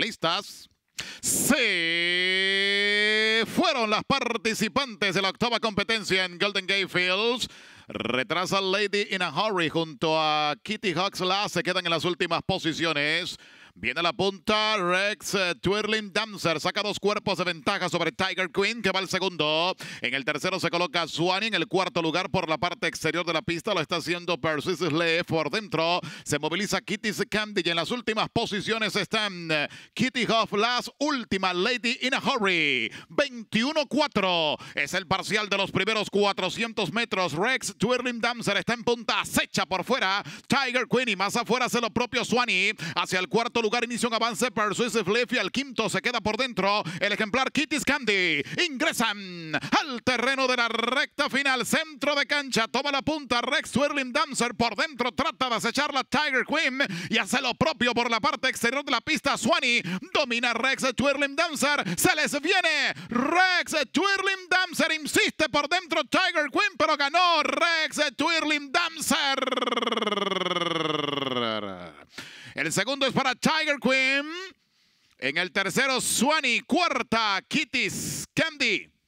¿Listas? Se fueron las participantes de la octava competencia en Golden Gate Fields. Retrasa Lady in a Hurry junto a Kitty Huxley. se quedan en las últimas posiciones. Viene la punta, Rex eh, Twirling Dancer saca dos cuerpos de ventaja sobre Tiger Queen, que va al segundo. En el tercero se coloca Swanny. en el cuarto lugar por la parte exterior de la pista lo está haciendo Persis Lee por dentro. Se moviliza Kitty Candy y en las últimas posiciones están eh, Kitty Hoff, las última Lady in a Hurry. 21-4 es el parcial de los primeros 400 metros. Rex Twirling Dancer está en punta, acecha por fuera Tiger Queen y más afuera se lo propio Swanny. hacia el cuarto lugar inicia un avance Persuasive Leaf y Al quinto se queda por dentro el ejemplar Kitty's Candy. Ingresan al terreno de la recta final. Centro de cancha. Toma la punta Rex Twirling Dancer. Por dentro trata de acecharla Tiger Queen y hace lo propio por la parte exterior de la pista. Swanee domina Rex Twirling Dancer. Se les viene Rex Twirling Dancer. Insiste por dentro Tiger Queen, pero ganó El segundo es para Tiger Queen. En el tercero, Swanny Cuarta, Kittys, Candy.